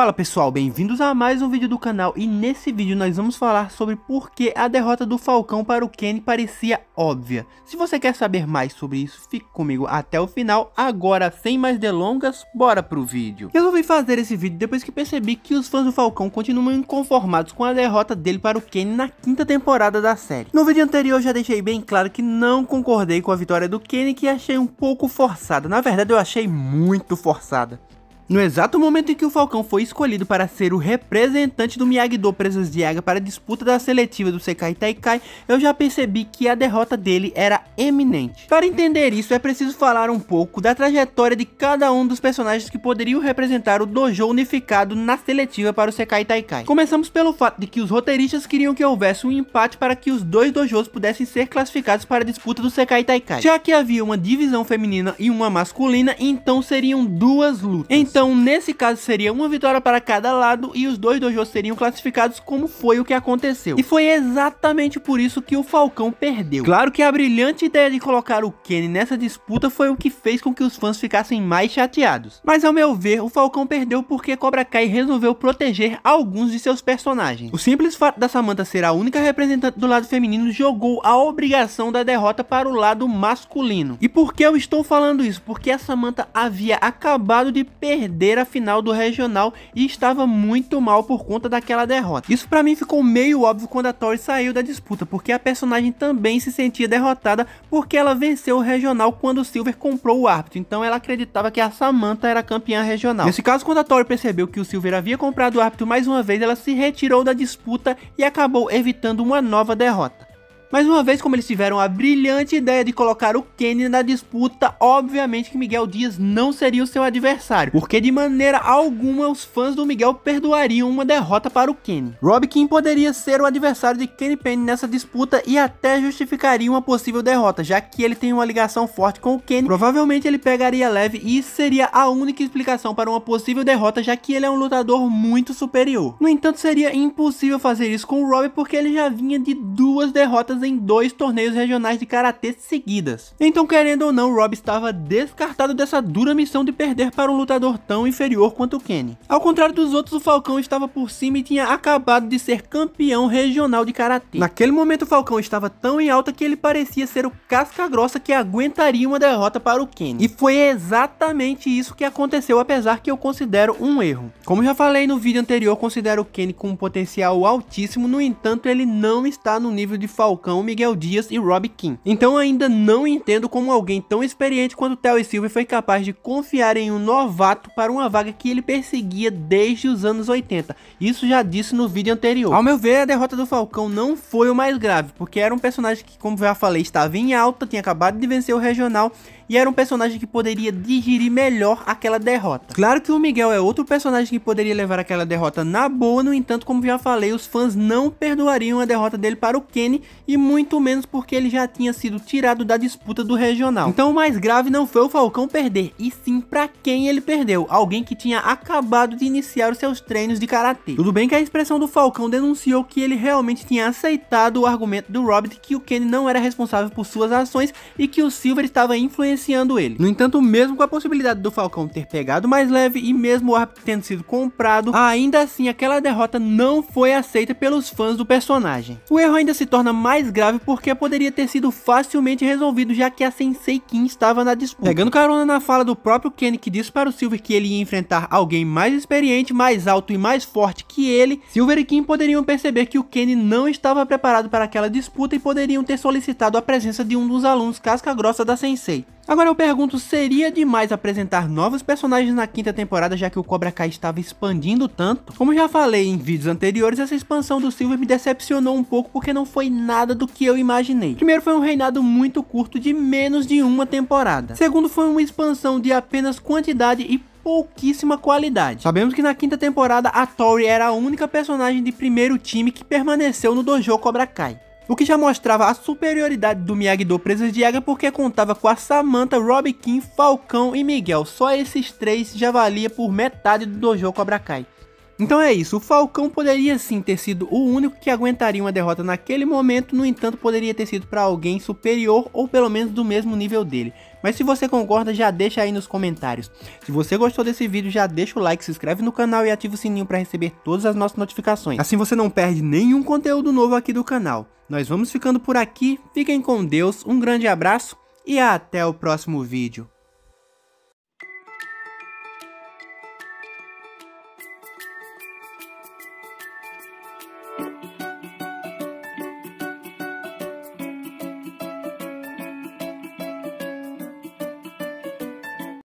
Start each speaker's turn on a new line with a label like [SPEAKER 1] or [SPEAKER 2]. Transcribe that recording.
[SPEAKER 1] Fala pessoal, bem-vindos a mais um vídeo do canal e nesse vídeo nós vamos falar sobre por que a derrota do Falcão para o Kenny parecia óbvia. Se você quer saber mais sobre isso, fique comigo até o final. Agora, sem mais delongas, bora pro vídeo. Resolvi fazer esse vídeo depois que percebi que os fãs do Falcão continuam inconformados com a derrota dele para o Kenny na quinta temporada da série. No vídeo anterior já deixei bem claro que não concordei com a vitória do Kenny que achei um pouco forçada. Na verdade eu achei muito forçada. No exato momento em que o Falcão foi escolhido para ser o representante do Miyagi-Do Presas de Água para a disputa da seletiva do Sekai Taikai, eu já percebi que a derrota dele era eminente. Para entender isso, é preciso falar um pouco da trajetória de cada um dos personagens que poderiam representar o dojo unificado na seletiva para o Sekai Taikai. Começamos pelo fato de que os roteiristas queriam que houvesse um empate para que os dois dojos pudessem ser classificados para a disputa do Sekai Taikai. Já que havia uma divisão feminina e uma masculina, então seriam duas lutas. Então então, nesse caso, seria uma vitória para cada lado e os dois dojos seriam classificados como foi o que aconteceu. E foi exatamente por isso que o Falcão perdeu. Claro que a brilhante ideia de colocar o Kenny nessa disputa foi o que fez com que os fãs ficassem mais chateados. Mas ao meu ver, o Falcão perdeu porque Cobra Kai resolveu proteger alguns de seus personagens. O simples fato da Samantha ser a única representante do lado feminino jogou a obrigação da derrota para o lado masculino. E por que eu estou falando isso? Porque a Samantha havia acabado de perder perder a final do regional e estava muito mal por conta daquela derrota. Isso para mim ficou meio óbvio quando a Tori saiu da disputa, porque a personagem também se sentia derrotada porque ela venceu o regional quando o Silver comprou o árbitro, então ela acreditava que a Samantha era campeã regional. Nesse caso, quando a Tori percebeu que o Silver havia comprado o árbitro mais uma vez, ela se retirou da disputa e acabou evitando uma nova derrota. Mais uma vez, como eles tiveram a brilhante ideia de colocar o Kenny na disputa, obviamente que Miguel Dias não seria o seu adversário, porque de maneira alguma os fãs do Miguel perdoariam uma derrota para o Kenny. Rob King poderia ser o adversário de Kenny Payne nessa disputa e até justificaria uma possível derrota, já que ele tem uma ligação forte com o Kenny, provavelmente ele pegaria leve e isso seria a única explicação para uma possível derrota, já que ele é um lutador muito superior. No entanto, seria impossível fazer isso com o Rob porque ele já vinha de duas derrotas apenas em dois torneios regionais de karatê seguidas. Então, querendo ou não, Rob estava descartado dessa dura missão de perder para um lutador tão inferior quanto o Kenny. Ao contrário dos outros, o Falcão estava por cima e tinha acabado de ser campeão regional de karatê. Naquele momento, o Falcão estava tão em alta que ele parecia ser o casca grossa que aguentaria uma derrota para o Kenny. E foi exatamente isso que aconteceu, apesar que eu considero um erro. Como já falei no vídeo anterior, considero o Kenny com um potencial altíssimo, no entanto, ele não está no nível de Falcão Falcão, Miguel Dias e Rob Kim. Então ainda não entendo como alguém tão experiente quanto Theo Silva foi capaz de confiar em um novato para uma vaga que ele perseguia desde os anos 80. Isso já disse no vídeo anterior. Ao meu ver, a derrota do Falcão não foi o mais grave, porque era um personagem que, como já falei, estava em alta, tinha acabado de vencer o regional e era um personagem que poderia digerir melhor aquela derrota. Claro que o Miguel é outro personagem que poderia levar aquela derrota na boa, no entanto, como já falei, os fãs não perdoariam a derrota dele para o Kenny e muito menos porque ele já tinha sido tirado da disputa do regional. Então o mais grave não foi o Falcão perder, e sim para quem ele perdeu, alguém que tinha acabado de iniciar os seus treinos de karatê. Tudo bem que a expressão do Falcão denunciou que ele realmente tinha aceitado o argumento do Robert que o Kenny não era responsável por suas ações e que o Silver estava influenciando beneficiando ele. No entanto, mesmo com a possibilidade do Falcão ter pegado mais leve e mesmo o árbitro tendo sido comprado, ainda assim aquela derrota não foi aceita pelos fãs do personagem. O erro ainda se torna mais grave porque poderia ter sido facilmente resolvido já que a Sensei Kim estava na disputa. Pegando carona na fala do próprio Kenny que disse para o Silver que ele ia enfrentar alguém mais experiente, mais alto e mais forte que ele, Silver e Kim poderiam perceber que o Kenny não estava preparado para aquela disputa e poderiam ter solicitado a presença de um dos alunos casca grossa da Sensei. Agora eu pergunto, seria demais apresentar novos personagens na quinta temporada, já que o Cobra Kai estava expandindo tanto? Como já falei em vídeos anteriores, essa expansão do Silver me decepcionou um pouco porque não foi nada do que eu imaginei. Primeiro foi um reinado muito curto de menos de uma temporada. Segundo foi uma expansão de apenas quantidade e pouquíssima qualidade. Sabemos que na quinta temporada a Tori era a única personagem de primeiro time que permaneceu no Dojo Cobra Kai o que já mostrava a superioridade do Miyagi-Do Presas de Águia porque contava com a Samantha, Rob King, Falcão e Miguel. Só esses três já valia por metade do Dojo Cobra Kai. Então é isso, o Falcão poderia sim ter sido o único que aguentaria uma derrota naquele momento, no entanto poderia ter sido para alguém superior ou pelo menos do mesmo nível dele. Mas se você concorda, já deixa aí nos comentários. Se você gostou desse vídeo, já deixa o like, se inscreve no canal e ativa o sininho para receber todas as nossas notificações. Assim você não perde nenhum conteúdo novo aqui do canal. Nós vamos ficando por aqui, fiquem com Deus, um grande abraço e até o próximo vídeo. Thank you.